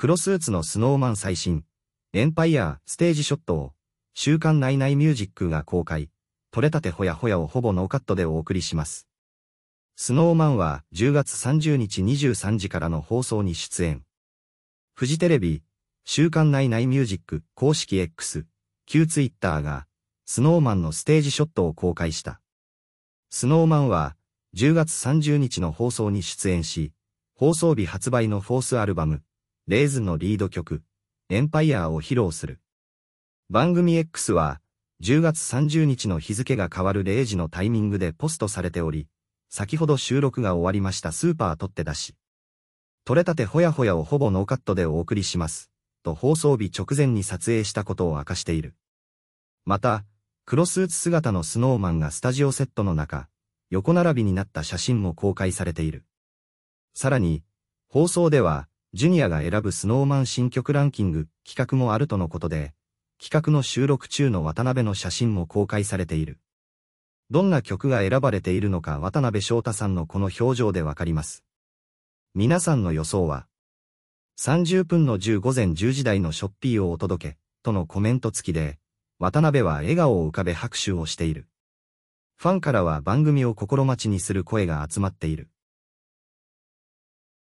黒スーツのスノーマン最新、エンパイアステージショットを、週刊ナイナイミュージックが公開、撮れたてほやほやをほぼノーカットでお送りします。スノーマンは10月30日23時からの放送に出演。フジテレビ、週刊ナイナイミュージック公式 X、旧ツイッターが、スノーマンのステージショットを公開した。スノーマンは、10月30日の放送に出演し、放送日発売のフォースアルバム、レイズのリード曲、エンパイアーを披露する。番組 X は、10月30日の日付が変わる0時のタイミングでポストされており、先ほど収録が終わりましたスーパー取って出し。取れたてほやほやをほぼノーカットでお送りします、と放送日直前に撮影したことを明かしている。また、黒スーツ姿のスノーマンがスタジオセットの中、横並びになった写真も公開されている。さらに、放送では、ジュニアが選ぶスノーマン新曲ランキング企画もあるとのことで、企画の収録中の渡辺の写真も公開されている。どんな曲が選ばれているのか渡辺翔太さんのこの表情でわかります。皆さんの予想は、30分の10午前10時台のショッピーをお届け、とのコメント付きで、渡辺は笑顔を浮かべ拍手をしている。ファンからは番組を心待ちにする声が集まっている。